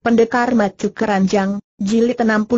Pendekar Macu Keranjang, Jilid 68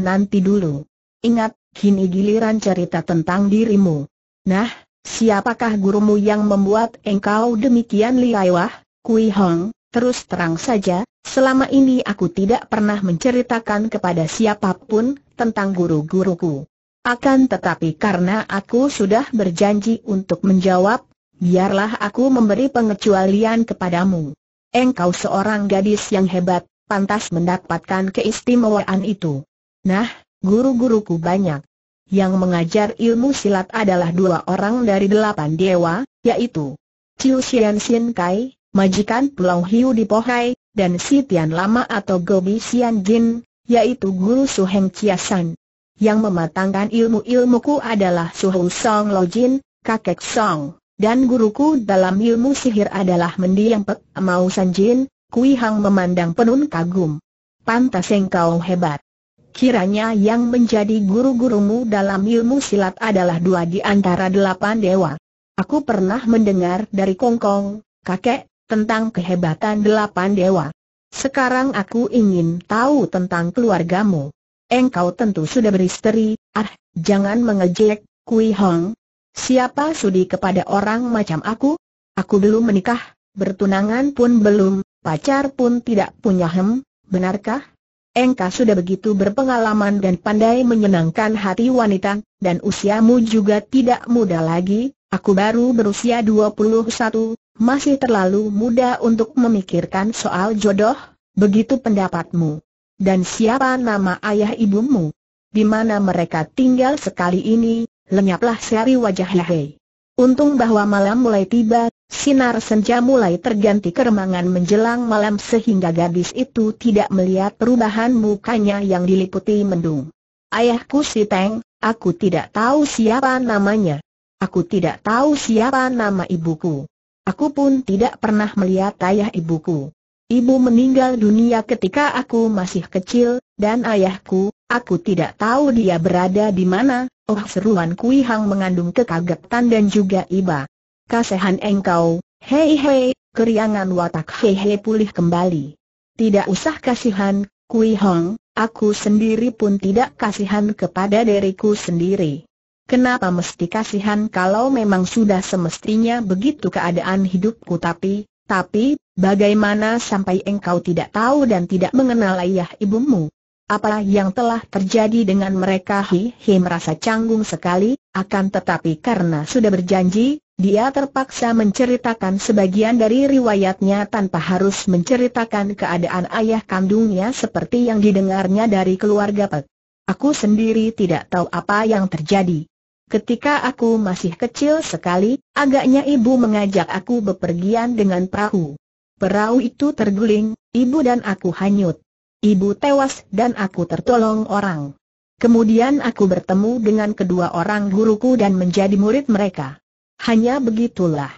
nanti dulu. Ingat, kini giliran cerita tentang dirimu. Nah, siapakah gurumu yang membuat engkau demikian liwah, Kui Hong? Terus terang saja, selama ini aku tidak pernah menceritakan kepada siapapun tentang guru-guruku. Akan tetapi karena aku sudah berjanji untuk menjawab, biarlah aku memberi pengecualian kepadamu. Engkau seorang gadis yang hebat, pantas mendapatkan keistimewaan itu. Nah, guru-guruku banyak. Yang mengajar ilmu silat adalah dua orang dari delapan dewa, yaitu Chiu Xian Xian Kai, majikan Pulau Hiu di Pohai, dan Si Tian Lama atau Gobi Xian Jin, yaitu guru Su Heng Chia San. Yang mematangkan ilmu-ilmuku adalah Suhu Song Lo Jin, kakek Song, dan guruku dalam ilmu sihir adalah mendiang Pek Mausan San Jin, Kui Hang memandang penun kagum. Pantas engkau hebat. Kiranya yang menjadi guru-gurumu dalam ilmu silat adalah dua di antara delapan dewa. Aku pernah mendengar dari Kongkong, kakek, tentang kehebatan delapan dewa. Sekarang aku ingin tahu tentang keluargamu. Engkau tentu sudah beristri, ah, jangan mengejek, Kui Hong. Siapa sudi kepada orang macam aku? Aku belum menikah, bertunangan pun belum, pacar pun tidak punya hem, benarkah? Engka sudah begitu berpengalaman dan pandai menyenangkan hati wanita, dan usiamu juga tidak muda lagi, aku baru berusia 21, masih terlalu muda untuk memikirkan soal jodoh, begitu pendapatmu. Dan siapa nama ayah ibumu? Di mana mereka tinggal sekali ini, lenyaplah seri wajah Hehe. Untung bahwa malam mulai tiba, Sinar senja mulai terganti keremangan menjelang malam sehingga gadis itu tidak melihat perubahan mukanya yang diliputi mendung. Ayahku si Teng, aku tidak tahu siapa namanya. Aku tidak tahu siapa nama ibuku. Aku pun tidak pernah melihat ayah ibuku. Ibu meninggal dunia ketika aku masih kecil, dan ayahku, aku tidak tahu dia berada di mana, oh seruan Kui Hang mengandung kekagetan dan juga iba kasihan engkau, hei hei, keriangan watak hei hei pulih kembali. Tidak usah kasihan, Kui Hong, aku sendiri pun tidak kasihan kepada diriku sendiri. Kenapa mesti kasihan kalau memang sudah semestinya begitu keadaan hidupku tapi, tapi, bagaimana sampai engkau tidak tahu dan tidak mengenal ayah ibumu? Apa yang telah terjadi dengan mereka Hi Hi merasa canggung sekali, akan tetapi karena sudah berjanji, dia terpaksa menceritakan sebagian dari riwayatnya tanpa harus menceritakan keadaan ayah kandungnya seperti yang didengarnya dari keluarga Pek. Aku sendiri tidak tahu apa yang terjadi. Ketika aku masih kecil sekali, agaknya ibu mengajak aku bepergian dengan perahu. Perahu itu terguling, ibu dan aku hanyut. Ibu tewas dan aku tertolong orang. Kemudian aku bertemu dengan kedua orang guruku dan menjadi murid mereka. Hanya begitulah.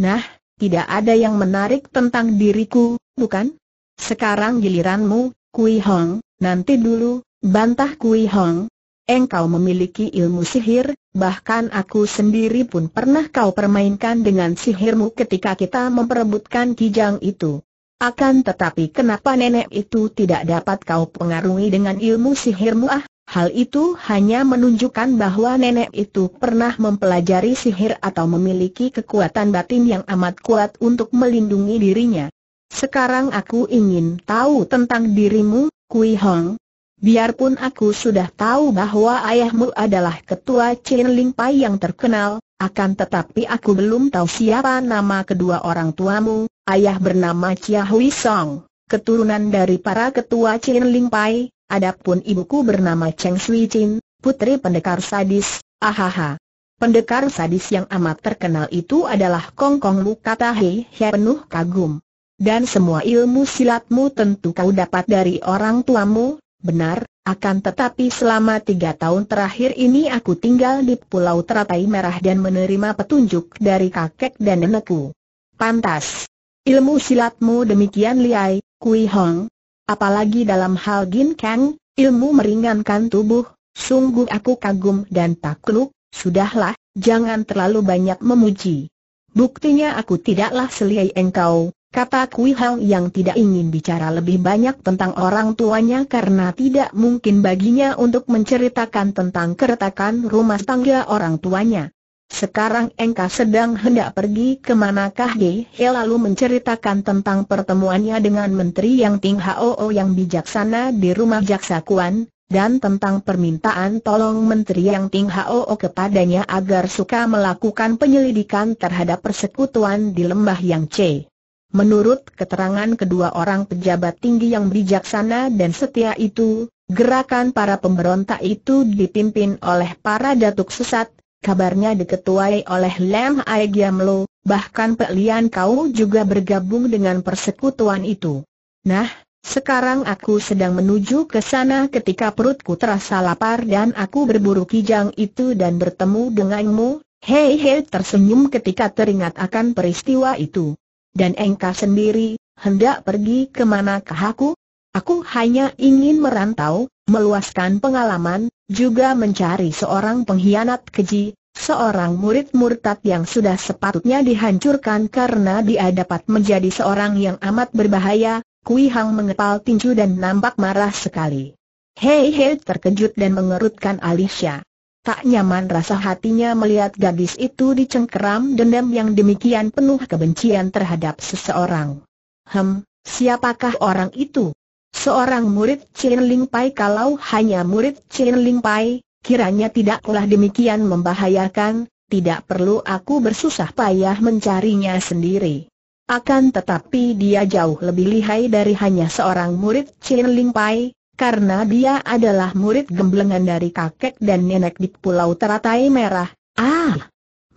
Nah, tidak ada yang menarik tentang diriku, bukan? Sekarang giliranmu, Kui Hong, nanti dulu, bantah Kui Hong. Engkau memiliki ilmu sihir, bahkan aku sendiri pun pernah kau permainkan dengan sihirmu ketika kita memperebutkan kijang itu. Akan tetapi kenapa nenek itu tidak dapat kau pengaruhi dengan ilmu sihirmu ah? Hal itu hanya menunjukkan bahwa nenek itu pernah mempelajari sihir atau memiliki kekuatan batin yang amat kuat untuk melindungi dirinya. Sekarang aku ingin tahu tentang dirimu, Kui Hong. Biarpun aku sudah tahu bahwa ayahmu adalah ketua Chin Ling Pai yang terkenal, akan tetapi aku belum tahu siapa nama kedua orang tuamu. Ayah bernama Chia Hui Song, keturunan dari para ketua Chin Ling Pai, Adapun ibuku bernama Cheng Shui Chin, putri pendekar sadis, ahaha. Pendekar sadis yang amat terkenal itu adalah Kong Kong Lu kata Hei Hei penuh kagum. Dan semua ilmu silatmu tentu kau dapat dari orang tuamu, benar, akan tetapi selama tiga tahun terakhir ini aku tinggal di Pulau Teratai Merah dan menerima petunjuk dari kakek dan nenekku. Pantas. Ilmu silatmu demikian liai, Kui Hong, apalagi dalam hal Gin Kang, ilmu meringankan tubuh, sungguh aku kagum dan takluk, sudahlah, jangan terlalu banyak memuji. Buktinya aku tidaklah selihai engkau, kata Kui Hang yang tidak ingin bicara lebih banyak tentang orang tuanya karena tidak mungkin baginya untuk menceritakan tentang keretakan rumah tangga orang tuanya. Sekarang engkau sedang hendak pergi kemanakah Ge He lalu menceritakan tentang pertemuannya dengan Menteri Yang Ting Hoo yang bijaksana di rumah Jaksa Kuan, dan tentang permintaan tolong Menteri Yang Ting Hoo kepadanya agar suka melakukan penyelidikan terhadap persekutuan di lembah Yang C. Menurut keterangan kedua orang pejabat tinggi yang bijaksana dan setia itu, gerakan para pemberontak itu dipimpin oleh para datuk sesat, kabarnya diketuai oleh Lam Lo, bahkan Pek Lian Kau juga bergabung dengan persekutuan itu. Nah, sekarang aku sedang menuju ke sana ketika perutku terasa lapar dan aku berburu kijang itu dan bertemu denganmu, hei hei tersenyum ketika teringat akan peristiwa itu. Dan engkau sendiri, hendak pergi kemanakah aku? Aku hanya ingin merantau, meluaskan pengalaman, juga mencari seorang pengkhianat keji, seorang murid murtad yang sudah sepatutnya dihancurkan karena dia dapat menjadi seorang yang amat berbahaya, Kui Hang mengepal tinju dan nampak marah sekali. Hei hei terkejut dan mengerutkan alisnya. Tak nyaman rasa hatinya melihat gadis itu dicengkeram dendam yang demikian penuh kebencian terhadap seseorang. Hem, siapakah orang itu? Seorang murid Chin Ling Pai kalau hanya murid Chin Ling Pai, kiranya tidaklah demikian membahayakan, tidak perlu aku bersusah payah mencarinya sendiri. Akan tetapi dia jauh lebih lihai dari hanya seorang murid Chin Ling Pai, karena dia adalah murid gemblengan dari kakek dan nenek di Pulau Teratai Merah. Ah,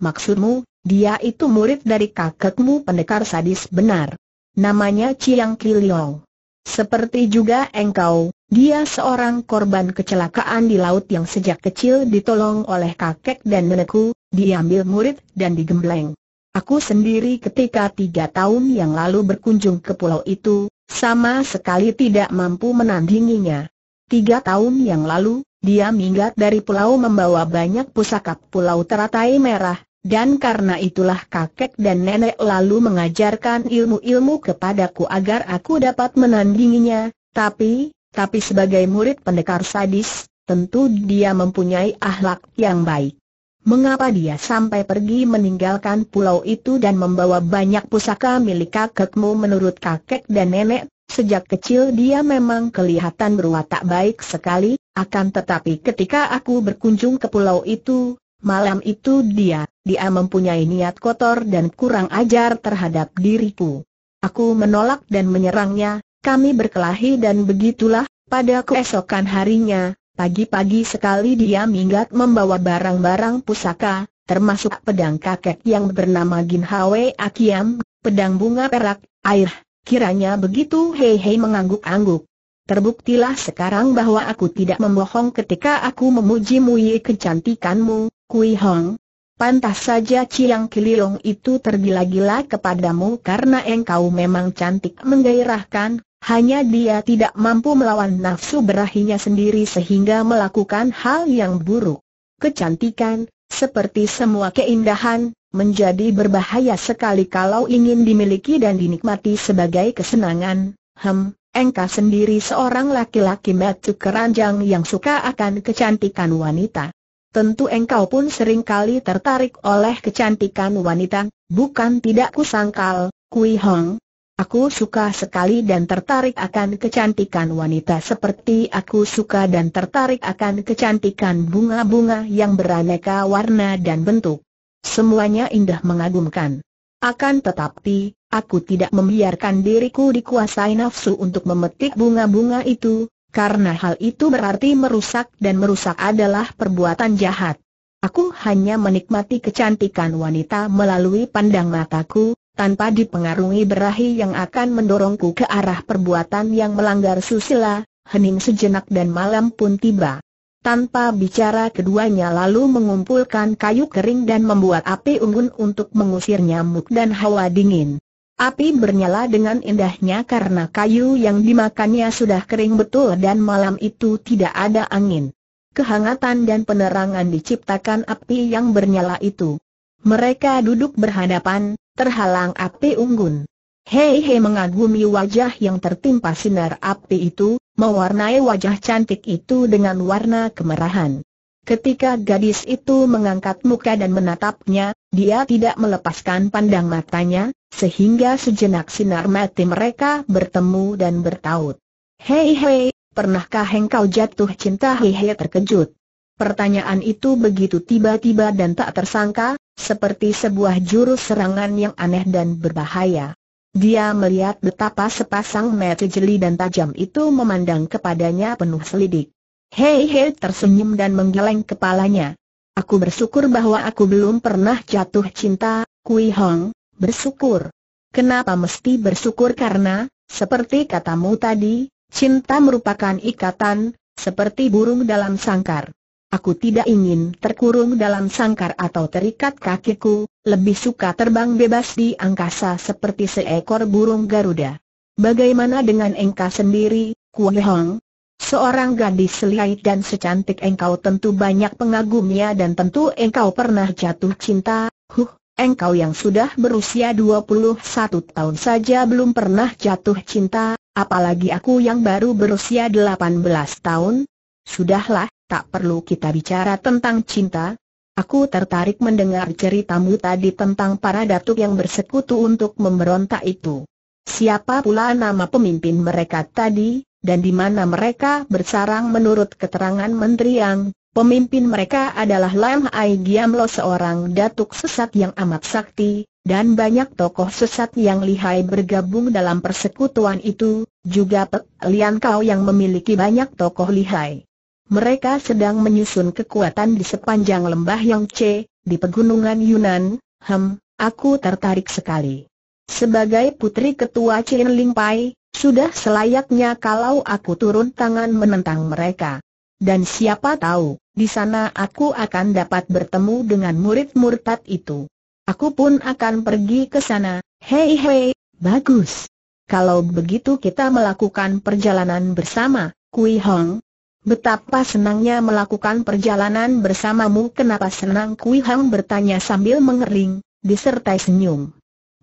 maksudmu, dia itu murid dari kakekmu pendekar sadis benar. Namanya Chiang Kiliong. Seperti juga engkau, dia seorang korban kecelakaan di laut yang sejak kecil ditolong oleh kakek dan nenekku, diambil murid dan digembleng. Aku sendiri ketika tiga tahun yang lalu berkunjung ke pulau itu, sama sekali tidak mampu menandinginya. Tiga tahun yang lalu, dia minggat dari pulau membawa banyak pusaka pulau teratai merah, dan karena itulah kakek dan nenek lalu mengajarkan ilmu-ilmu kepadaku agar aku dapat menandinginya, tapi, tapi sebagai murid pendekar sadis, tentu dia mempunyai akhlak yang baik. Mengapa dia sampai pergi meninggalkan pulau itu dan membawa banyak pusaka milik kakekmu menurut kakek dan nenek? Sejak kecil dia memang kelihatan berwatak baik sekali, akan tetapi ketika aku berkunjung ke pulau itu, malam itu dia dia mempunyai niat kotor dan kurang ajar terhadap diriku. Aku menolak dan menyerangnya, kami berkelahi dan begitulah, pada keesokan harinya, pagi-pagi sekali dia minggat membawa barang-barang pusaka, termasuk pedang kakek yang bernama Gin Hwe Akiam, pedang bunga perak, air, kiranya begitu Hei Hei mengangguk-angguk. Terbuktilah sekarang bahwa aku tidak membohong ketika aku memuji muyi kecantikanmu, Kui Hong, Pantas saja Ciang Kiliong itu tergila-gila kepadamu karena engkau memang cantik menggairahkan, hanya dia tidak mampu melawan nafsu berahinya sendiri sehingga melakukan hal yang buruk. Kecantikan, seperti semua keindahan, menjadi berbahaya sekali kalau ingin dimiliki dan dinikmati sebagai kesenangan. Hem, engkau sendiri seorang laki-laki batu keranjang yang suka akan kecantikan wanita. Tentu engkau pun seringkali tertarik oleh kecantikan wanita, bukan tidak kusangkal, Kui Hong. Aku suka sekali dan tertarik akan kecantikan wanita seperti aku suka dan tertarik akan kecantikan bunga-bunga yang beraneka warna dan bentuk. Semuanya indah mengagumkan. Akan tetapi, aku tidak membiarkan diriku dikuasai nafsu untuk memetik bunga-bunga itu, karena hal itu berarti merusak dan merusak adalah perbuatan jahat. Aku hanya menikmati kecantikan wanita melalui pandang mataku, tanpa dipengaruhi berahi yang akan mendorongku ke arah perbuatan yang melanggar susila, hening sejenak dan malam pun tiba. Tanpa bicara keduanya lalu mengumpulkan kayu kering dan membuat api unggun untuk mengusir nyamuk dan hawa dingin. Api bernyala dengan indahnya karena kayu yang dimakannya sudah kering betul dan malam itu tidak ada angin. Kehangatan dan penerangan diciptakan api yang bernyala itu. Mereka duduk berhadapan, terhalang api unggun. Hei hei mengagumi wajah yang tertimpa sinar api itu, mewarnai wajah cantik itu dengan warna kemerahan. Ketika gadis itu mengangkat muka dan menatapnya, dia tidak melepaskan pandang matanya, sehingga sejenak sinar mati mereka bertemu dan bertaut. Hei hei, pernahkah engkau jatuh cinta hei hei terkejut? Pertanyaan itu begitu tiba-tiba dan tak tersangka, seperti sebuah jurus serangan yang aneh dan berbahaya. Dia melihat betapa sepasang mata jeli dan tajam itu memandang kepadanya penuh selidik. Hei Hei tersenyum dan menggeleng kepalanya. Aku bersyukur bahwa aku belum pernah jatuh cinta, Kui Hong, bersyukur. Kenapa mesti bersyukur karena, seperti katamu tadi, cinta merupakan ikatan, seperti burung dalam sangkar. Aku tidak ingin terkurung dalam sangkar atau terikat kakiku, lebih suka terbang bebas di angkasa seperti seekor burung Garuda. Bagaimana dengan engkau sendiri, Kui Hong? Seorang gadis selihai dan secantik engkau tentu banyak pengagumnya dan tentu engkau pernah jatuh cinta, huh, engkau yang sudah berusia 21 tahun saja belum pernah jatuh cinta, apalagi aku yang baru berusia 18 tahun. Sudahlah, tak perlu kita bicara tentang cinta. Aku tertarik mendengar ceritamu tadi tentang para datuk yang bersekutu untuk memberontak itu. Siapa pula nama pemimpin mereka tadi? dan di mana mereka bersarang menurut keterangan Menteri Yang, pemimpin mereka adalah Lam Hai Giamlo seorang datuk sesat yang amat sakti, dan banyak tokoh sesat yang lihai bergabung dalam persekutuan itu, juga Pek Lian Kau yang memiliki banyak tokoh lihai. Mereka sedang menyusun kekuatan di sepanjang lembah Yangtze, di pegunungan Yunan, hem, aku tertarik sekali. Sebagai putri ketua Chin Ling Pai, sudah selayaknya kalau aku turun tangan menentang mereka. Dan siapa tahu, di sana aku akan dapat bertemu dengan murid murtad itu. Aku pun akan pergi ke sana. Hei hei, bagus. Kalau begitu kita melakukan perjalanan bersama, Kui Hong. Betapa senangnya melakukan perjalanan bersamamu Kenapa senang Kui Hong bertanya sambil mengering, disertai senyum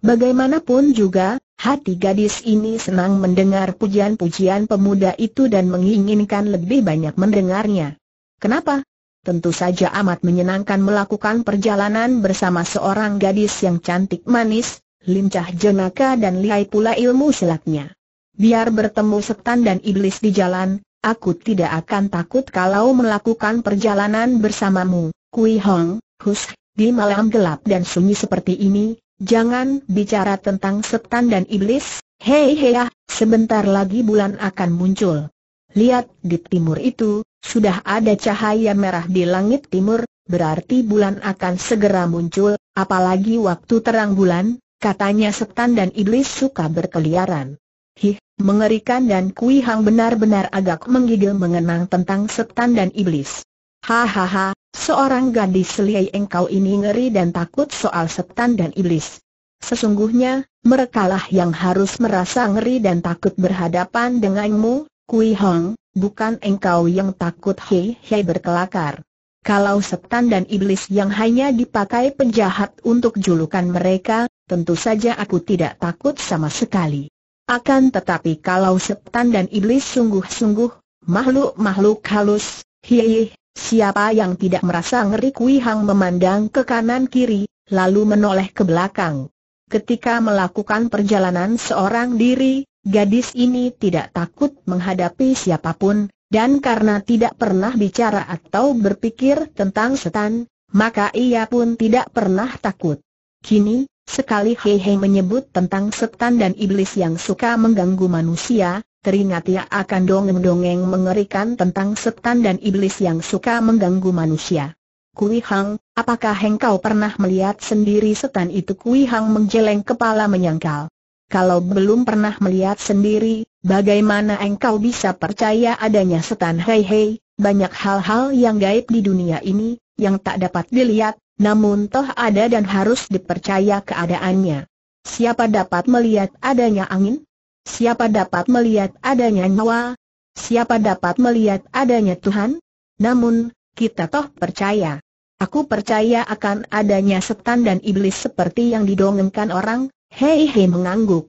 Bagaimanapun juga, hati gadis ini senang mendengar pujian-pujian pemuda itu dan menginginkan lebih banyak mendengarnya. Kenapa? Tentu saja amat menyenangkan melakukan perjalanan bersama seorang gadis yang cantik manis, lincah jenaka dan lihai pula ilmu silatnya. Biar bertemu setan dan iblis di jalan, aku tidak akan takut kalau melakukan perjalanan bersamamu, Kui Hong, Hus, di malam gelap dan sunyi seperti ini, Jangan bicara tentang setan dan iblis, hei hei ah, sebentar lagi bulan akan muncul. Lihat di timur itu, sudah ada cahaya merah di langit timur, berarti bulan akan segera muncul, apalagi waktu terang bulan, katanya setan dan iblis suka berkeliaran. Hih, mengerikan dan Kui Hang benar-benar agak menggigil mengenang tentang setan dan iblis. Hahaha, seorang gadis liai engkau ini ngeri dan takut soal setan dan iblis. Sesungguhnya, merekalah yang harus merasa ngeri dan takut berhadapan denganmu, Kui Hong, bukan engkau yang takut hei hei berkelakar. Kalau setan dan iblis yang hanya dipakai penjahat untuk julukan mereka, tentu saja aku tidak takut sama sekali. Akan tetapi kalau setan dan iblis sungguh-sungguh, makhluk-makhluk halus, hei Siapa yang tidak merasa ngeri Kui Hang memandang ke kanan kiri, lalu menoleh ke belakang. Ketika melakukan perjalanan seorang diri, gadis ini tidak takut menghadapi siapapun, dan karena tidak pernah bicara atau berpikir tentang setan, maka ia pun tidak pernah takut. Kini, sekali Hehe menyebut tentang setan dan iblis yang suka mengganggu manusia, teringat ia akan dongeng-dongeng mengerikan tentang setan dan iblis yang suka mengganggu manusia. Kui Hang, apakah engkau pernah melihat sendiri setan itu? Kui Hang menjeleng kepala menyangkal. Kalau belum pernah melihat sendiri, bagaimana engkau bisa percaya adanya setan? Hei hei, banyak hal-hal yang gaib di dunia ini, yang tak dapat dilihat, namun toh ada dan harus dipercaya keadaannya. Siapa dapat melihat adanya angin? Siapa dapat melihat adanya nyawa? Siapa dapat melihat adanya Tuhan? Namun, kita toh percaya. Aku percaya akan adanya setan dan iblis seperti yang didongengkan orang, hei hei mengangguk.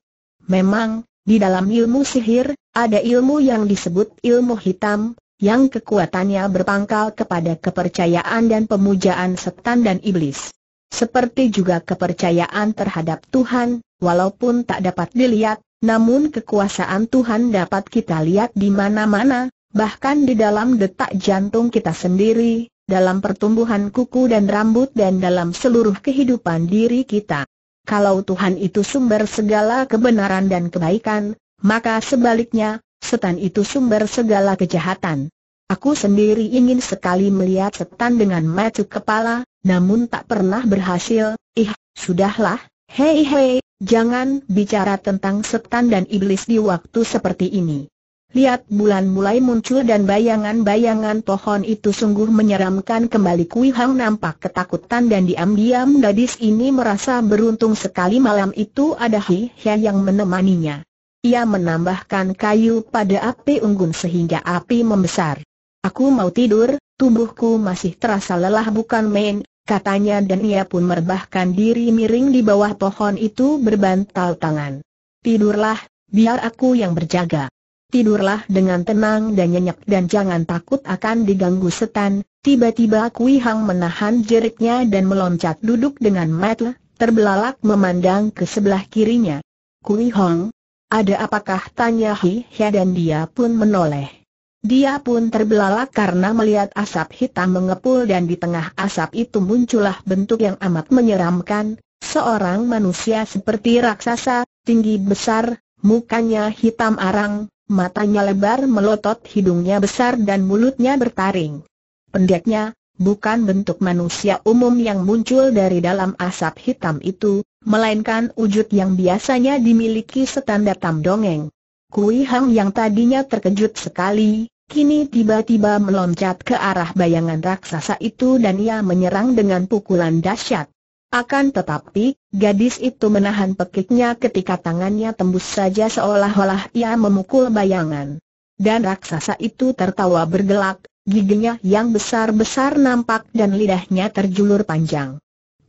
Memang, di dalam ilmu sihir, ada ilmu yang disebut ilmu hitam, yang kekuatannya berpangkal kepada kepercayaan dan pemujaan setan dan iblis. Seperti juga kepercayaan terhadap Tuhan, walaupun tak dapat dilihat, namun kekuasaan Tuhan dapat kita lihat di mana-mana, bahkan di dalam detak jantung kita sendiri, dalam pertumbuhan kuku dan rambut dan dalam seluruh kehidupan diri kita. Kalau Tuhan itu sumber segala kebenaran dan kebaikan, maka sebaliknya, setan itu sumber segala kejahatan. Aku sendiri ingin sekali melihat setan dengan mata kepala, namun tak pernah berhasil. Ih, sudahlah, Hei hei, jangan bicara tentang setan dan iblis di waktu seperti ini. Lihat bulan mulai muncul dan bayangan-bayangan pohon itu sungguh menyeramkan kembali Kui Hang nampak ketakutan dan diam-diam gadis ini merasa beruntung sekali malam itu ada Hi Hei yang menemaninya. Ia menambahkan kayu pada api unggun sehingga api membesar. Aku mau tidur, tubuhku masih terasa lelah bukan main, katanya dan ia pun merbahkan diri miring di bawah pohon itu berbantal tangan. Tidurlah, biar aku yang berjaga. Tidurlah dengan tenang dan nyenyak dan jangan takut akan diganggu setan. Tiba-tiba Kui Hang menahan jeriknya dan meloncat duduk dengan mata terbelalak memandang ke sebelah kirinya. Kui Hong, ada apakah tanya Hi Hia dan dia pun menoleh. Dia pun terbelalak karena melihat asap hitam mengepul dan di tengah asap itu muncullah bentuk yang amat menyeramkan, seorang manusia seperti raksasa, tinggi besar, mukanya hitam arang, matanya lebar melotot hidungnya besar dan mulutnya bertaring. Pendeknya, bukan bentuk manusia umum yang muncul dari dalam asap hitam itu, melainkan wujud yang biasanya dimiliki setanda tam dongeng. Kui Hang yang tadinya terkejut sekali, Kini tiba-tiba meloncat ke arah bayangan raksasa itu dan ia menyerang dengan pukulan dahsyat. Akan tetapi, gadis itu menahan pekiknya ketika tangannya tembus saja seolah-olah ia memukul bayangan. Dan raksasa itu tertawa bergelak, giginya yang besar-besar nampak dan lidahnya terjulur panjang.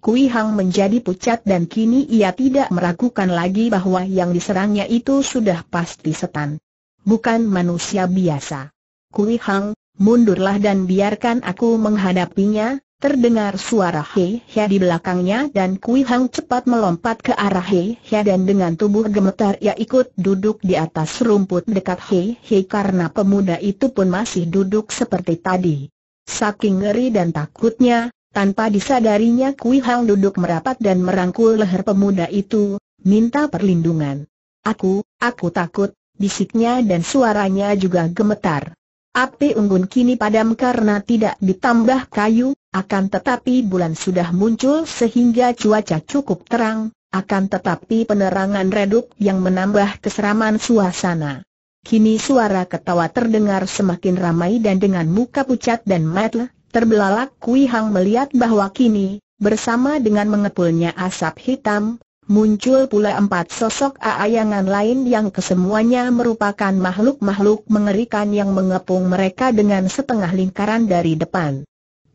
Kui Hang menjadi pucat dan kini ia tidak meragukan lagi bahwa yang diserangnya itu sudah pasti setan. Bukan manusia biasa. Kui Hang, mundurlah dan biarkan aku menghadapinya, terdengar suara Hei Hia di belakangnya dan Kui Hang cepat melompat ke arah Hei Hia dan dengan tubuh gemetar ia ikut duduk di atas rumput dekat Hei Hei karena pemuda itu pun masih duduk seperti tadi. Saking ngeri dan takutnya, tanpa disadarinya Kui Hang duduk merapat dan merangkul leher pemuda itu, minta perlindungan. Aku, aku takut, bisiknya dan suaranya juga gemetar. Api unggun kini padam karena tidak ditambah kayu, akan tetapi bulan sudah muncul sehingga cuaca cukup terang, akan tetapi penerangan redup yang menambah keseraman suasana. Kini suara ketawa terdengar semakin ramai dan dengan muka pucat dan metel, terbelalak Kui Hang melihat bahwa kini, bersama dengan mengepulnya asap hitam, Muncul pula empat sosok aayangan lain yang kesemuanya merupakan makhluk-makhluk mengerikan yang mengepung mereka dengan setengah lingkaran dari depan.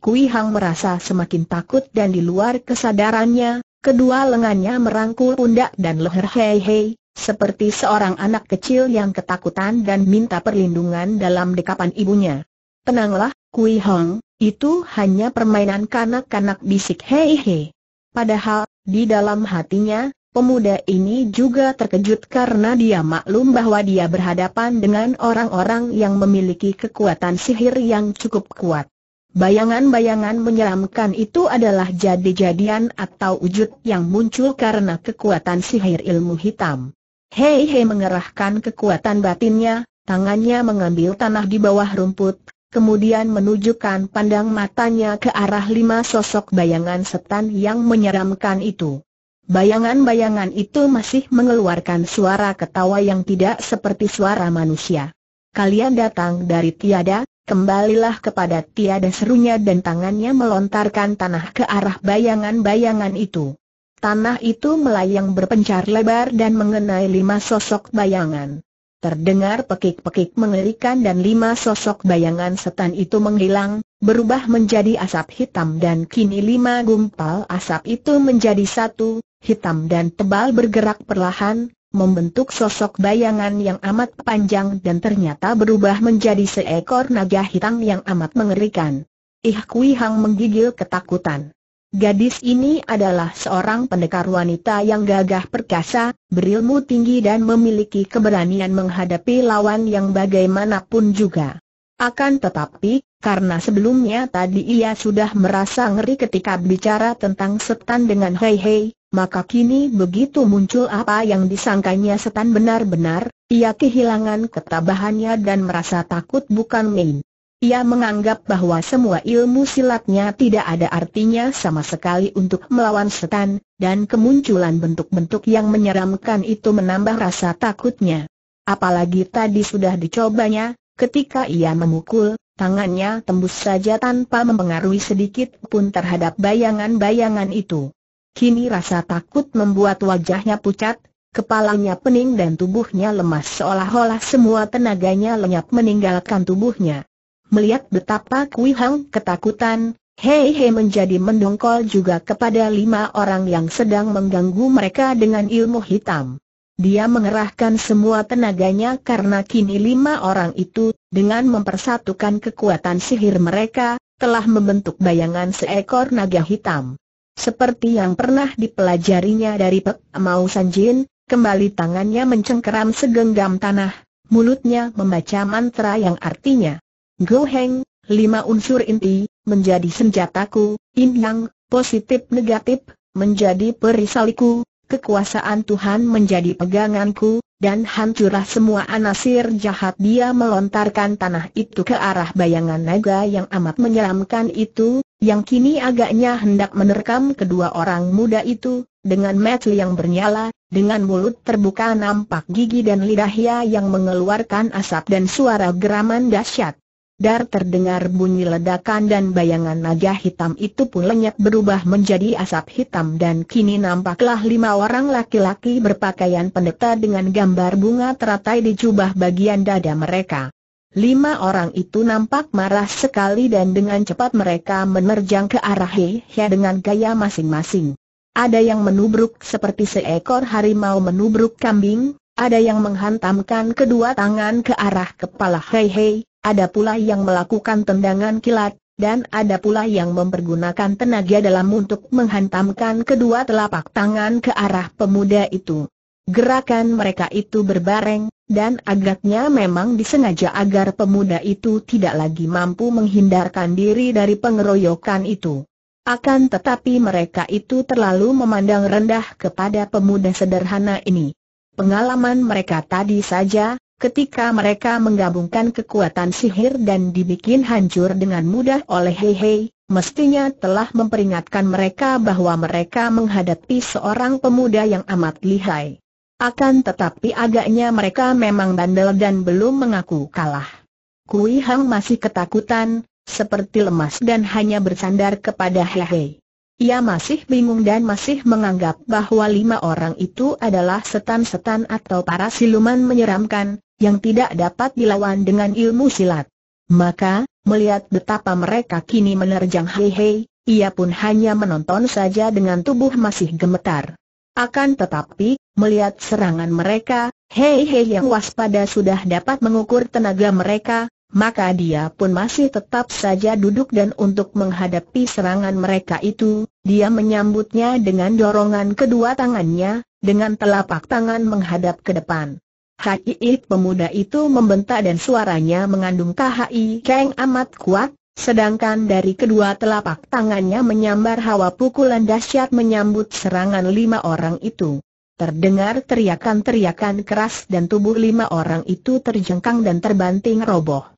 Kui Hang merasa semakin takut dan di luar kesadarannya, kedua lengannya merangkul pundak dan leher Hei Hei, seperti seorang anak kecil yang ketakutan dan minta perlindungan dalam dekapan ibunya. Tenanglah, Kui Hang, itu hanya permainan kanak-kanak bisik Hei Hei. Padahal di dalam hatinya, Pemuda ini juga terkejut karena dia maklum bahwa dia berhadapan dengan orang-orang yang memiliki kekuatan sihir yang cukup kuat. Bayangan-bayangan menyeramkan itu adalah jadi-jadian atau wujud yang muncul karena kekuatan sihir ilmu hitam. Hei Hei mengerahkan kekuatan batinnya, tangannya mengambil tanah di bawah rumput, kemudian menunjukkan pandang matanya ke arah lima sosok bayangan setan yang menyeramkan itu. Bayangan-bayangan itu masih mengeluarkan suara ketawa yang tidak seperti suara manusia. Kalian datang dari tiada, kembalilah kepada tiada serunya dan tangannya melontarkan tanah ke arah bayangan-bayangan itu. Tanah itu melayang berpencar lebar dan mengenai lima sosok bayangan. Terdengar pekik-pekik mengerikan dan lima sosok bayangan setan itu menghilang, berubah menjadi asap hitam dan kini lima gumpal asap itu menjadi satu, hitam dan tebal bergerak perlahan, membentuk sosok bayangan yang amat panjang dan ternyata berubah menjadi seekor naga hitam yang amat mengerikan. Ih Kui Hang menggigil ketakutan. Gadis ini adalah seorang pendekar wanita yang gagah perkasa, berilmu tinggi dan memiliki keberanian menghadapi lawan yang bagaimanapun juga. Akan tetapi, karena sebelumnya tadi ia sudah merasa ngeri ketika bicara tentang setan dengan Hei Hei, maka kini begitu muncul apa yang disangkanya setan benar-benar, ia kehilangan ketabahannya dan merasa takut bukan main. Ia menganggap bahwa semua ilmu silatnya tidak ada artinya sama sekali untuk melawan setan, dan kemunculan bentuk-bentuk yang menyeramkan itu menambah rasa takutnya. Apalagi tadi sudah dicobanya, ketika ia memukul, tangannya tembus saja tanpa mempengaruhi sedikit pun terhadap bayangan-bayangan itu. Kini rasa takut membuat wajahnya pucat, kepalanya pening dan tubuhnya lemas seolah-olah semua tenaganya lenyap meninggalkan tubuhnya. Melihat betapa Kui Hang ketakutan, Hei Hei menjadi mendongkol juga kepada lima orang yang sedang mengganggu mereka dengan ilmu hitam. Dia mengerahkan semua tenaganya karena kini lima orang itu, dengan mempersatukan kekuatan sihir mereka, telah membentuk bayangan seekor naga hitam. Seperti yang pernah dipelajarinya dari Pek Mau Sanjin, kembali tangannya mencengkeram segenggam tanah, mulutnya membaca mantra yang artinya Go Heng, lima unsur inti, menjadi senjataku, In yang, positif negatif, menjadi perisaliku, kekuasaan Tuhan menjadi peganganku, dan hancurlah semua anasir jahat dia melontarkan tanah itu ke arah bayangan naga yang amat menyeramkan itu, yang kini agaknya hendak menerkam kedua orang muda itu, dengan mata yang bernyala, dengan mulut terbuka nampak gigi dan lidahnya yang mengeluarkan asap dan suara geraman dahsyat. Dar terdengar bunyi ledakan dan bayangan naga hitam itu pun lenyap berubah menjadi asap hitam dan kini nampaklah lima orang laki-laki berpakaian pendeta dengan gambar bunga teratai di jubah bagian dada mereka. Lima orang itu nampak marah sekali dan dengan cepat mereka menerjang ke arah He He dengan gaya masing-masing. Ada yang menubruk seperti seekor harimau menubruk kambing, ada yang menghantamkan kedua tangan ke arah kepala Hei Hei, ada pula yang melakukan tendangan kilat, dan ada pula yang mempergunakan tenaga dalam untuk menghantamkan kedua telapak tangan ke arah pemuda itu. Gerakan mereka itu berbareng, dan agaknya memang disengaja agar pemuda itu tidak lagi mampu menghindarkan diri dari pengeroyokan itu. Akan tetapi mereka itu terlalu memandang rendah kepada pemuda sederhana ini. Pengalaman mereka tadi saja, Ketika mereka menggabungkan kekuatan sihir dan dibikin hancur dengan mudah oleh Hei Hei, mestinya telah memperingatkan mereka bahwa mereka menghadapi seorang pemuda yang amat lihai. Akan tetapi agaknya mereka memang bandel dan belum mengaku kalah. Kui Hang masih ketakutan, seperti lemas dan hanya bersandar kepada Hei Hei. Ia masih bingung dan masih menganggap bahwa lima orang itu adalah setan-setan atau para siluman menyeramkan, yang tidak dapat dilawan dengan ilmu silat. Maka, melihat betapa mereka kini menerjang hei hei, ia pun hanya menonton saja dengan tubuh masih gemetar. Akan tetapi, melihat serangan mereka, hei hei yang waspada sudah dapat mengukur tenaga mereka, maka dia pun masih tetap saja duduk dan untuk menghadapi serangan mereka itu, dia menyambutnya dengan dorongan kedua tangannya, dengan telapak tangan menghadap ke depan it pemuda itu membentak dan suaranya mengandung kha'i, Kang amat kuat, sedangkan dari kedua telapak tangannya menyambar hawa pukulan dahsyat menyambut serangan lima orang itu. Terdengar teriakan-teriakan keras dan tubuh lima orang itu terjengkang dan terbanting roboh.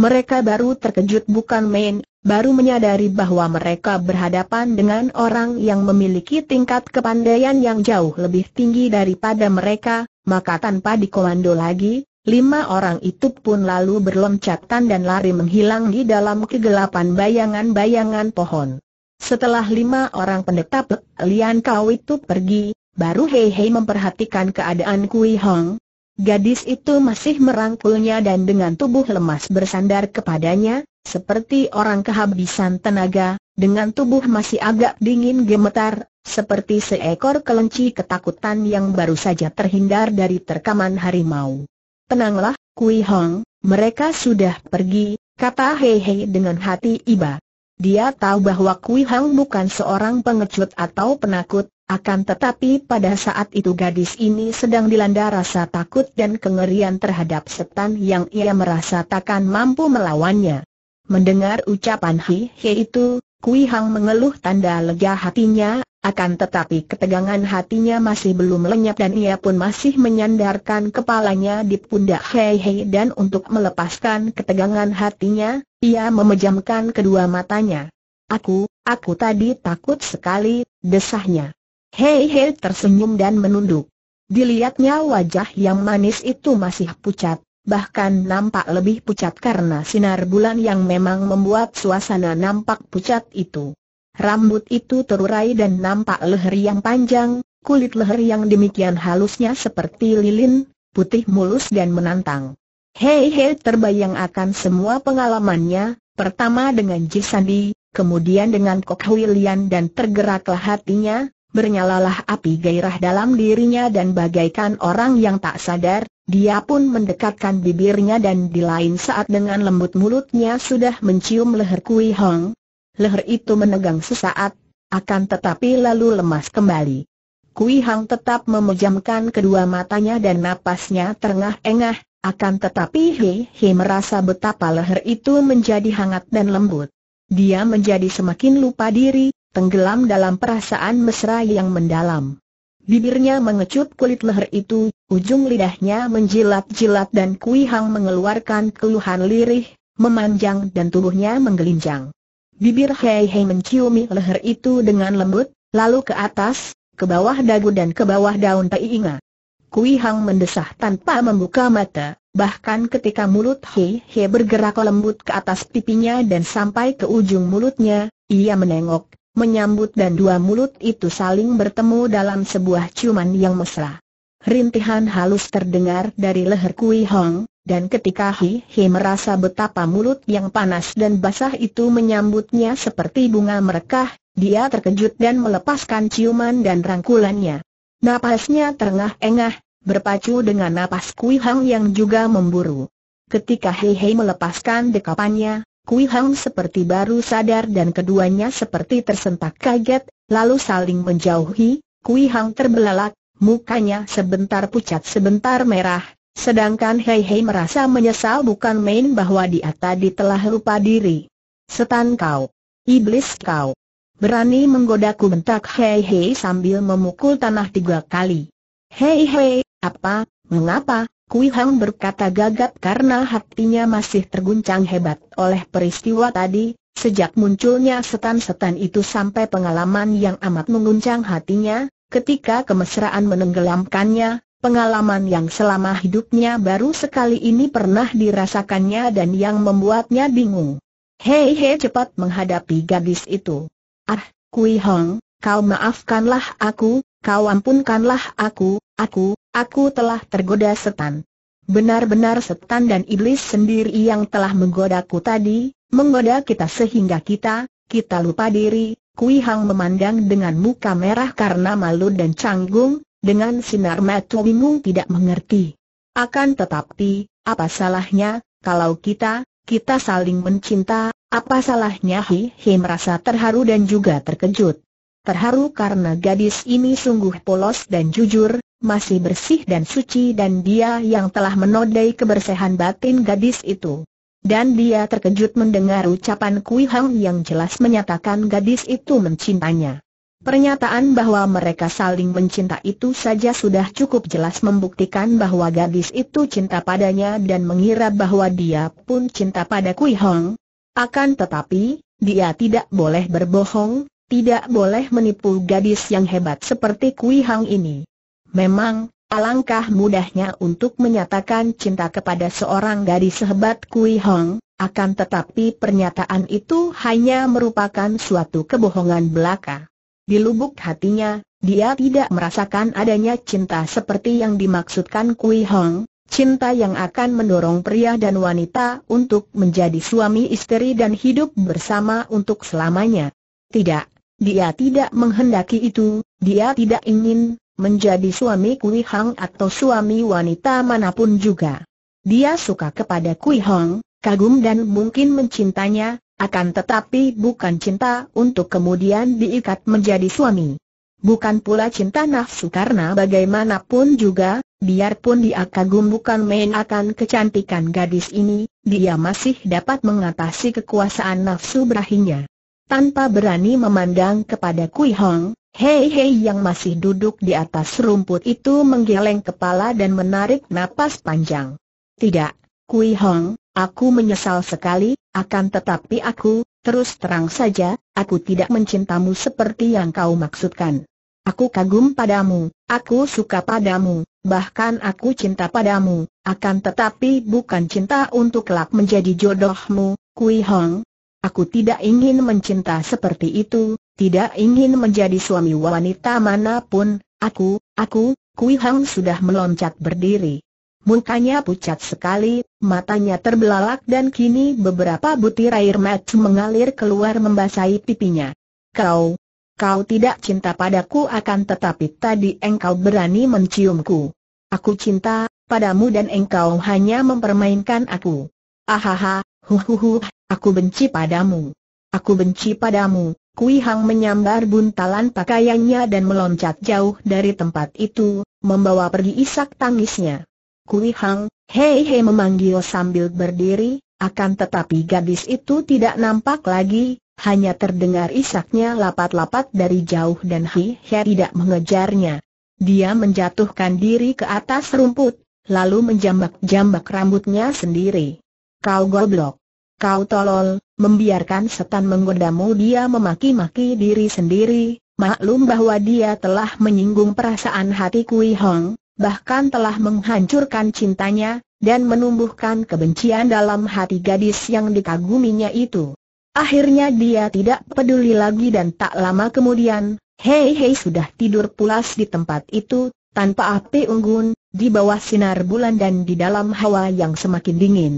Mereka baru terkejut bukan main, baru menyadari bahwa mereka berhadapan dengan orang yang memiliki tingkat kepandaian yang jauh lebih tinggi daripada mereka, maka tanpa dikomando lagi, lima orang itu pun lalu berlompatan dan lari menghilang di dalam kegelapan bayangan-bayangan pohon. Setelah lima orang pendeta Lian Kau itu pergi, baru Hei Hei memperhatikan keadaan Kui Hong. Gadis itu masih merangkulnya dan dengan tubuh lemas bersandar kepadanya, seperti orang kehabisan tenaga, dengan tubuh masih agak dingin gemetar, seperti seekor kelinci ketakutan yang baru saja terhindar dari terkaman harimau. Tenanglah, Kui Hong, mereka sudah pergi, kata Hei Hei dengan hati iba. Dia tahu bahwa Kui Hong bukan seorang pengecut atau penakut, akan tetapi pada saat itu gadis ini sedang dilanda rasa takut dan kengerian terhadap setan yang ia merasa takkan mampu melawannya. Mendengar ucapan Hei Hei itu, Kui Hang mengeluh tanda lega hatinya, akan tetapi ketegangan hatinya masih belum lenyap dan ia pun masih menyandarkan kepalanya di pundak Hei Hei dan untuk melepaskan ketegangan hatinya, ia memejamkan kedua matanya. Aku, aku tadi takut sekali, desahnya. Hei Hei tersenyum dan menunduk. Dilihatnya wajah yang manis itu masih pucat, bahkan nampak lebih pucat karena sinar bulan yang memang membuat suasana nampak pucat itu. Rambut itu terurai dan nampak leher yang panjang, kulit leher yang demikian halusnya seperti lilin, putih mulus dan menantang. Hei hei terbayang akan semua pengalamannya, pertama dengan Jisandi, kemudian dengan Kok Lian dan tergeraklah hatinya, Bernyalalah api gairah dalam dirinya dan bagaikan orang yang tak sadar, dia pun mendekatkan bibirnya dan di lain saat dengan lembut mulutnya sudah mencium leher Kui Hong, Leher itu menegang sesaat, akan tetapi lalu lemas kembali. Kui Hang tetap memejamkan kedua matanya dan napasnya terengah-engah, akan tetapi He He merasa betapa leher itu menjadi hangat dan lembut. Dia menjadi semakin lupa diri, tenggelam dalam perasaan mesra yang mendalam. Bibirnya mengecup kulit leher itu, ujung lidahnya menjilat-jilat dan Kui Hang mengeluarkan keluhan lirih, memanjang dan tubuhnya menggelinjang. Bibir Hei Hei menciumi leher itu dengan lembut, lalu ke atas, ke bawah dagu dan ke bawah daun tai inga. Kui Hang mendesah tanpa membuka mata, bahkan ketika mulut Hei Hei bergerak lembut ke atas pipinya dan sampai ke ujung mulutnya, ia menengok, menyambut dan dua mulut itu saling bertemu dalam sebuah ciuman yang mesra. Rintihan halus terdengar dari leher Kui Hang, dan ketika Hi Hi merasa betapa mulut yang panas dan basah itu menyambutnya seperti bunga merekah, dia terkejut dan melepaskan ciuman dan rangkulannya. Napasnya terengah-engah, berpacu dengan napas Kui Hang yang juga memburu. Ketika Hi Hi melepaskan dekapannya, Kui Hang seperti baru sadar dan keduanya seperti tersentak kaget, lalu saling menjauhi, Kui Hang terbelalak, mukanya sebentar pucat sebentar merah, Sedangkan Hei Hei merasa menyesal bukan main bahwa dia tadi telah lupa diri. Setan kau! Iblis kau! Berani menggodaku bentak Hei Hei sambil memukul tanah tiga kali. Hei Hei, apa, mengapa, Kui Hang berkata gagap karena hatinya masih terguncang hebat oleh peristiwa tadi, sejak munculnya setan-setan itu sampai pengalaman yang amat mengguncang hatinya, ketika kemesraan menenggelamkannya, Pengalaman yang selama hidupnya baru sekali ini pernah dirasakannya dan yang membuatnya bingung. Hei hei cepat menghadapi gadis itu. Ah, Kui Hong, kau maafkanlah aku, kau ampunkanlah aku, aku, aku telah tergoda setan. Benar-benar setan dan iblis sendiri yang telah menggodaku tadi, menggoda kita sehingga kita, kita lupa diri, Kui Hang memandang dengan muka merah karena malu dan canggung, dengan sinar mata bingung tidak mengerti. Akan tetapi, apa salahnya, kalau kita, kita saling mencinta, apa salahnya Hi Hi merasa terharu dan juga terkejut. Terharu karena gadis ini sungguh polos dan jujur, masih bersih dan suci dan dia yang telah menodai kebersihan batin gadis itu. Dan dia terkejut mendengar ucapan Kui Hang yang jelas menyatakan gadis itu mencintanya. Pernyataan bahwa mereka saling mencinta itu saja sudah cukup jelas membuktikan bahwa gadis itu cinta padanya dan mengira bahwa dia pun cinta pada Kui Hong. Akan tetapi, dia tidak boleh berbohong, tidak boleh menipu gadis yang hebat seperti Kui Hong ini. Memang, alangkah mudahnya untuk menyatakan cinta kepada seorang gadis hebat Kui Hong, akan tetapi pernyataan itu hanya merupakan suatu kebohongan belaka. Di lubuk hatinya, dia tidak merasakan adanya cinta seperti yang dimaksudkan Kui Hong, cinta yang akan mendorong pria dan wanita untuk menjadi suami istri dan hidup bersama untuk selamanya. Tidak, dia tidak menghendaki itu, dia tidak ingin menjadi suami Kui Hong atau suami wanita manapun juga. Dia suka kepada Kui Hong, kagum dan mungkin mencintanya, akan tetapi bukan cinta untuk kemudian diikat menjadi suami. Bukan pula cinta nafsu karena bagaimanapun juga, biarpun dia kagum bukan main akan kecantikan gadis ini, dia masih dapat mengatasi kekuasaan nafsu berahinya. Tanpa berani memandang kepada Kui Hong, Hei Hei yang masih duduk di atas rumput itu menggeleng kepala dan menarik napas panjang. Tidak, Kui Hong, aku menyesal sekali, akan tetapi aku, terus terang saja, aku tidak mencintamu seperti yang kau maksudkan. Aku kagum padamu, aku suka padamu, bahkan aku cinta padamu, akan tetapi bukan cinta untuk kelak menjadi jodohmu, Kui Hong. Aku tidak ingin mencinta seperti itu, tidak ingin menjadi suami wanita manapun, aku, aku, Kui Hong sudah meloncat berdiri. Mukanya pucat sekali, matanya terbelalak dan kini beberapa butir air mata mengalir keluar membasahi pipinya. Kau, kau tidak cinta padaku akan tetapi tadi engkau berani menciumku. Aku cinta padamu dan engkau hanya mempermainkan aku. Ahaha, huhuhu, aku benci padamu. Aku benci padamu. Kui Hang menyambar buntalan pakaiannya dan meloncat jauh dari tempat itu, membawa pergi isak tangisnya. Kui Hang, Hei Hei memanggil sambil berdiri, akan tetapi gadis itu tidak nampak lagi, hanya terdengar isaknya lapat-lapat dari jauh dan Hei Hei tidak mengejarnya. Dia menjatuhkan diri ke atas rumput, lalu menjambak-jambak rambutnya sendiri. Kau goblok. Kau tolol, membiarkan setan menggodamu dia memaki-maki diri sendiri, maklum bahwa dia telah menyinggung perasaan hati Kui Hong, bahkan telah menghancurkan cintanya, dan menumbuhkan kebencian dalam hati gadis yang dikaguminya itu. Akhirnya dia tidak peduli lagi dan tak lama kemudian, Hei Hei sudah tidur pulas di tempat itu, tanpa api unggun, di bawah sinar bulan dan di dalam hawa yang semakin dingin.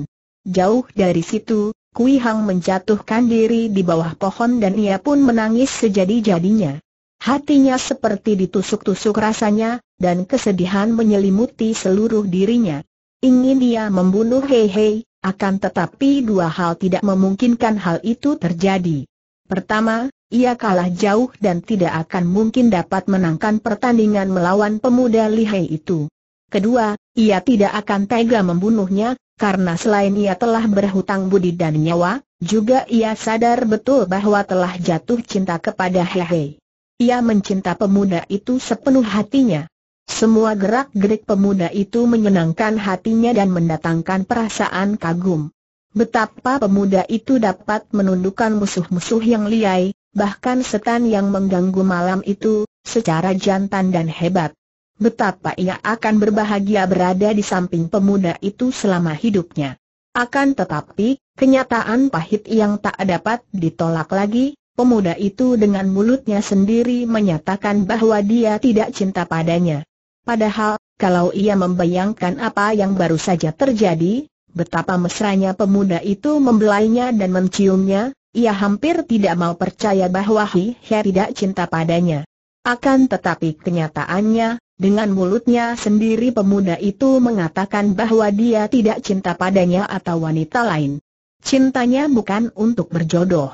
Jauh dari situ, Kui Hang menjatuhkan diri di bawah pohon dan ia pun menangis sejadi-jadinya. Hatinya seperti ditusuk-tusuk rasanya, dan kesedihan menyelimuti seluruh dirinya. Ingin dia membunuh Hei Hei, akan tetapi dua hal tidak memungkinkan hal itu terjadi. Pertama, ia kalah jauh dan tidak akan mungkin dapat menangkan pertandingan melawan pemuda lihai itu. Kedua, ia tidak akan tega membunuhnya, karena selain ia telah berhutang budi dan nyawa, juga ia sadar betul bahwa telah jatuh cinta kepada Hei-Hei. Ia mencinta pemuda itu sepenuh hatinya. Semua gerak-gerik pemuda itu menyenangkan hatinya dan mendatangkan perasaan kagum. Betapa pemuda itu dapat menundukkan musuh-musuh yang liai, bahkan setan yang mengganggu malam itu, secara jantan dan hebat. Betapa ia akan berbahagia berada di samping pemuda itu selama hidupnya. Akan tetapi, kenyataan pahit yang tak dapat ditolak lagi, pemuda itu dengan mulutnya sendiri menyatakan bahwa dia tidak cinta padanya. Padahal, kalau ia membayangkan apa yang baru saja terjadi, betapa mesranya pemuda itu membelainya dan menciumnya, ia hampir tidak mau percaya bahwa Hi Hia tidak cinta padanya. Akan tetapi kenyataannya, dengan mulutnya sendiri pemuda itu mengatakan bahwa dia tidak cinta padanya atau wanita lain. Cintanya bukan untuk berjodoh.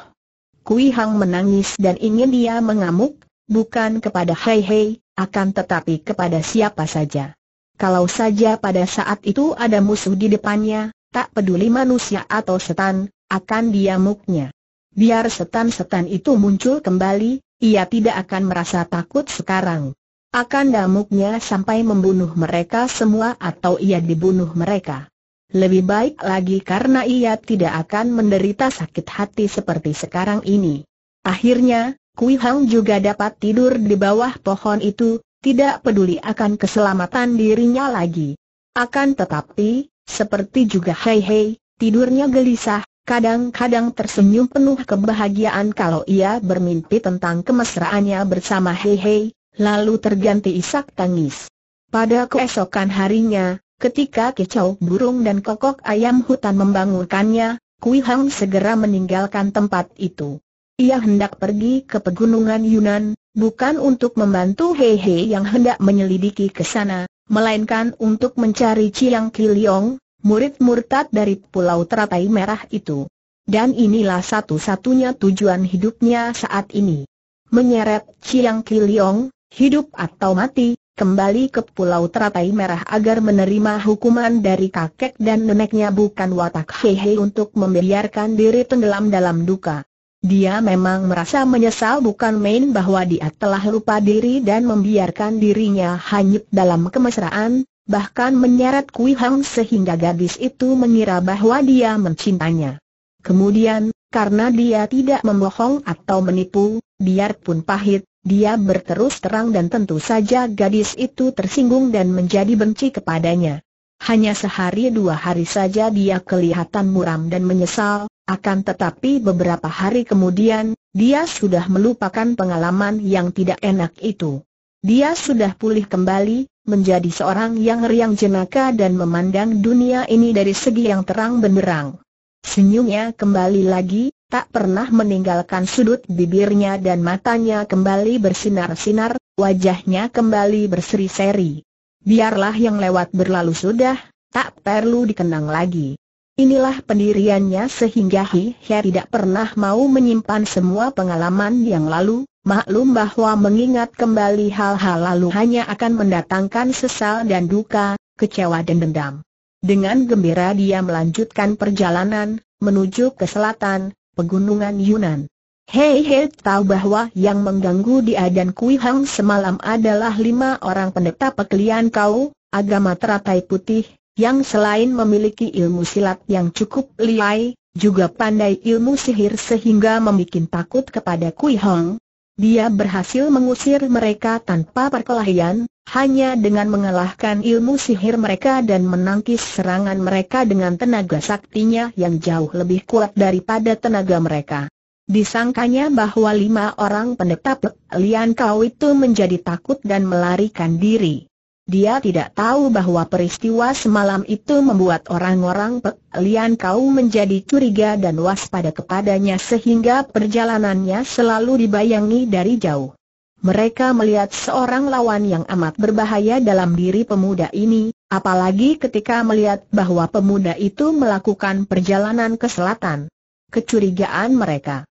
Kui Hang menangis dan ingin dia mengamuk, bukan kepada Hei Hei, akan tetapi kepada siapa saja. Kalau saja pada saat itu ada musuh di depannya, tak peduli manusia atau setan, akan dia diamuknya. Biar setan-setan itu muncul kembali, ia tidak akan merasa takut sekarang. Akan damuknya sampai membunuh mereka semua atau ia dibunuh mereka. Lebih baik lagi karena ia tidak akan menderita sakit hati seperti sekarang ini. Akhirnya, Kui Hang juga dapat tidur di bawah pohon itu, tidak peduli akan keselamatan dirinya lagi. Akan tetapi, seperti juga Hei Hei, tidurnya gelisah, Kadang-kadang tersenyum penuh kebahagiaan kalau ia bermimpi tentang kemesraannya bersama Hei Hei, lalu terganti isak tangis. Pada keesokan harinya, Ketika kicau burung dan kokok ayam hutan membangunkannya, Kui Hang segera meninggalkan tempat itu. Ia hendak pergi ke pegunungan Yunan, bukan untuk membantu Hehe yang hendak menyelidiki ke sana, melainkan untuk mencari Chiang Kiliong, murid murtad dari Pulau Teratai Merah itu. Dan inilah satu-satunya tujuan hidupnya saat ini. Menyeret Chiang Kiliong, hidup atau mati, kembali ke Pulau Teratai Merah agar menerima hukuman dari kakek dan neneknya bukan watak hehe untuk membiarkan diri tenggelam dalam duka. Dia memang merasa menyesal bukan main bahwa dia telah lupa diri dan membiarkan dirinya hanyut dalam kemesraan, bahkan menyeret Kui Hang sehingga gadis itu mengira bahwa dia mencintanya. Kemudian, karena dia tidak membohong atau menipu, biarpun pahit, dia berterus terang dan tentu saja gadis itu tersinggung dan menjadi benci kepadanya. Hanya sehari dua hari saja dia kelihatan muram dan menyesal, akan tetapi beberapa hari kemudian, dia sudah melupakan pengalaman yang tidak enak itu. Dia sudah pulih kembali, menjadi seorang yang riang jenaka dan memandang dunia ini dari segi yang terang benderang. Senyumnya kembali lagi, tak pernah meninggalkan sudut bibirnya dan matanya kembali bersinar-sinar, wajahnya kembali berseri-seri. Biarlah yang lewat berlalu sudah, tak perlu dikenang lagi. Inilah pendiriannya sehingga Hi tidak pernah mau menyimpan semua pengalaman yang lalu, maklum bahwa mengingat kembali hal-hal lalu hanya akan mendatangkan sesal dan duka, kecewa dan dendam. Dengan gembira dia melanjutkan perjalanan, menuju ke selatan, pegunungan Yunan. Hei Hei tahu bahwa yang mengganggu dia dan Kui Hang semalam adalah lima orang pendeta pekelian kau, agama teratai putih, yang selain memiliki ilmu silat yang cukup liai, juga pandai ilmu sihir sehingga membuat takut kepada Kui Hang. Dia berhasil mengusir mereka tanpa perkelahian, hanya dengan mengalahkan ilmu sihir mereka dan menangkis serangan mereka dengan tenaga saktinya yang jauh lebih kuat daripada tenaga mereka. Disangkanya bahwa lima orang pendeta Lian Kau itu menjadi takut dan melarikan diri. Dia tidak tahu bahwa peristiwa semalam itu membuat orang-orang Pek Lian Kau menjadi curiga dan waspada kepadanya sehingga perjalanannya selalu dibayangi dari jauh. Mereka melihat seorang lawan yang amat berbahaya dalam diri pemuda ini, apalagi ketika melihat bahwa pemuda itu melakukan perjalanan ke selatan. Kecurigaan mereka